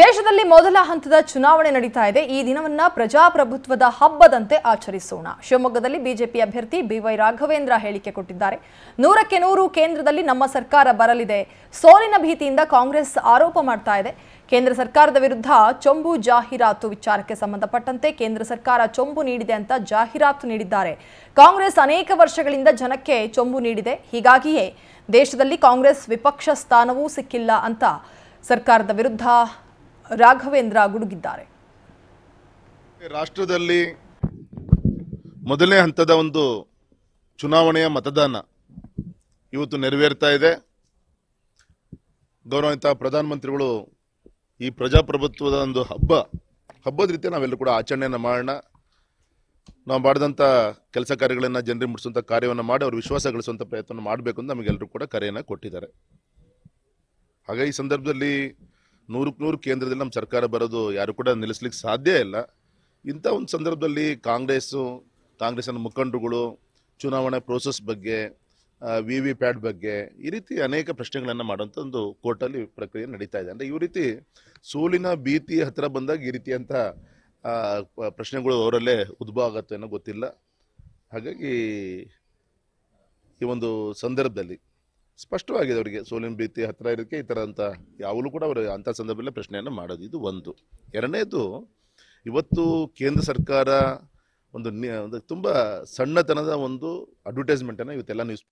ದೇಶದಲ್ಲಿ ಮೊದಲ ಹಂತದ ಚುನಾವಣೆ ನಡೀತಾ ಇದೆ ಈ ದಿನವನ್ನ ಪ್ರಜಾಪ್ರಭುತ್ವದ ಹಬ್ಬದಂತೆ ಆಚರಿಸೋಣ ಶಿವಮೊಗ್ಗದಲ್ಲಿ ಬಿಜೆಪಿ ಅಭ್ಯರ್ಥಿ ಬಿವೈ ರಾಘವೇಂದ್ರ ಹೇಳಿಕೆ ಕೊಟ್ಟಿದ್ದಾರೆ ನೂರಕ್ಕೆ ನೂರು ಕೇಂದ್ರದಲ್ಲಿ ನಮ್ಮ ಸರ್ಕಾರ ಬರಲಿದೆ ಸೋಲಿನ ಭೀತಿಯಿಂದ ಕಾಂಗ್ರೆಸ್ ಆರೋಪ ಮಾಡ್ತಾ ಇದೆ ಕೇಂದ್ರ ಸರ್ಕಾರದ ವಿರುದ್ಧ ಚೊಂಬು ಜಾಹೀರಾತು ವಿಚಾರಕ್ಕೆ ಸಂಬಂಧಪಟ್ಟಂತೆ ಕೇಂದ್ರ ಸರ್ಕಾರ ಚೊಂಬು ನೀಡಿದೆ ಅಂತ ಜಾಹೀರಾತು ನೀಡಿದ್ದಾರೆ ಕಾಂಗ್ರೆಸ್ ಅನೇಕ ವರ್ಷಗಳಿಂದ ಜನಕ್ಕೆ ಚೊಂಬು ನೀಡಿದೆ ಹೀಗಾಗಿಯೇ ದೇಶದಲ್ಲಿ ಕಾಂಗ್ರೆಸ್ ವಿಪಕ್ಷ ಸ್ಥಾನವೂ ಸಿಕ್ಕಿಲ್ಲ ಅಂತ ಸರ್ಕಾರದ ವಿರುದ್ಧ ರಾಘವೇಂದ್ರ ಗುಡುಗಿದ್ದಾರೆ ರಾಷ್ಟ್ರದಲ್ಲಿ ಮೊದಲನೇ ಹಂತದ ಒಂದು ಚುನಾವಣೆಯ ಮತದಾನ ಇವತ್ತು ನೆರವೇರ್ತಾ ಇದೆ ಗೌರವಿತ ಪ್ರಧಾನಮಂತ್ರಿಗಳು ಈ ಪ್ರಜಾಪ್ರಭುತ್ವದ ಒಂದು ಹಬ್ಬ ಹಬ್ಬದ ರೀತಿ ನಾವೆಲ್ಲರೂ ಕೂಡ ಆಚರಣೆಯನ್ನು ಮಾಡೋಣ ನಾವು ಮಾಡಿದಂಥ ಕೆಲಸ ಕಾರ್ಯಗಳನ್ನು ಜನರಿಗೆ ಮುಟ್ಟಿಸುವಂಥ ಕಾರ್ಯವನ್ನು ಮಾಡಿ ಅವ್ರ ವಿಶ್ವಾಸ ಗಳಿಸುವಂಥ ಪ್ರಯತ್ನ ಮಾಡಬೇಕು ಅಂತ ನಮಗೆಲ್ಲರೂ ಕೂಡ ಕರೆಯನ್ನು ಕೊಟ್ಟಿದ್ದಾರೆ ಹಾಗೆ ಈ ಸಂದರ್ಭದಲ್ಲಿ ನೂರಕ್ಕೆ ನೂರು ಕೇಂದ್ರದಲ್ಲಿ ನಮ್ಮ ಸರ್ಕಾರ ಬರೋದು ಯಾರು ಕೂಡ ನಿಲ್ಲಿಸ್ಲಿಕ್ಕೆ ಸಾಧ್ಯ ಇಲ್ಲ ಇಂಥ ಒಂದು ಸಂದರ್ಭದಲ್ಲಿ ಕಾಂಗ್ರೆಸ್ಸು ಕಾಂಗ್ರೆಸ್ಸಿನ ಮುಖಂಡರುಗಳು ಚುನಾವಣೆ ಪ್ರೋಸೆಸ್ ಬಗ್ಗೆ ವಿ ವಿ ಪ್ಯಾಟ್ ಬಗ್ಗೆ ಈ ರೀತಿ ಅನೇಕ ಪ್ರಶ್ನೆಗಳನ್ನು ಮಾಡುವಂಥ ಒಂದು ಕೋರ್ಟಲ್ಲಿ ಪ್ರಕ್ರಿಯೆ ನಡೀತಾ ಇದೆ ಅಂದರೆ ಈ ರೀತಿ ಸೋಲಿನ ಭೀತಿ ಹತ್ತಿರ ಬಂದಾಗ ಈ ರೀತಿಯಂಥ ಪ್ರಶ್ನೆಗಳು ಅವರಲ್ಲೇ ಉದ್ಭವ ಆಗುತ್ತೆ ಅನ್ನೋ ಗೊತ್ತಿಲ್ಲ ಹಾಗಾಗಿ ಈ ಒಂದು ಸಂದರ್ಭದಲ್ಲಿ ಸ್ಪಷ್ಟವಾಗಿದೆ ಅವರಿಗೆ ಸೋಲಿನ ಭೀತಿ ಹತ್ತಿರ ಇರೋದಕ್ಕೆ ಈ ಥರ ಅಂತ ಯಾವಾಗಲೂ ಕೂಡ ಅವರು ಅಂಥ ಸಂದರ್ಭದಲ್ಲೇ ಪ್ರಶ್ನೆಯನ್ನು ಮಾಡೋದು ಇದು ಒಂದು ಎರಡನೇದು ಇವತ್ತು ಕೇಂದ್ರ ಸರ್ಕಾರ ಒಂದು ಒಂದು ತುಂಬ ಸಣ್ಣತನದ ಒಂದು ಅಡ್ವರ್ಟೈಸ್ಮೆಂಟನ್ನು ಇವತ್ತೆಲ್ಲ ನ್ಯೂಸ್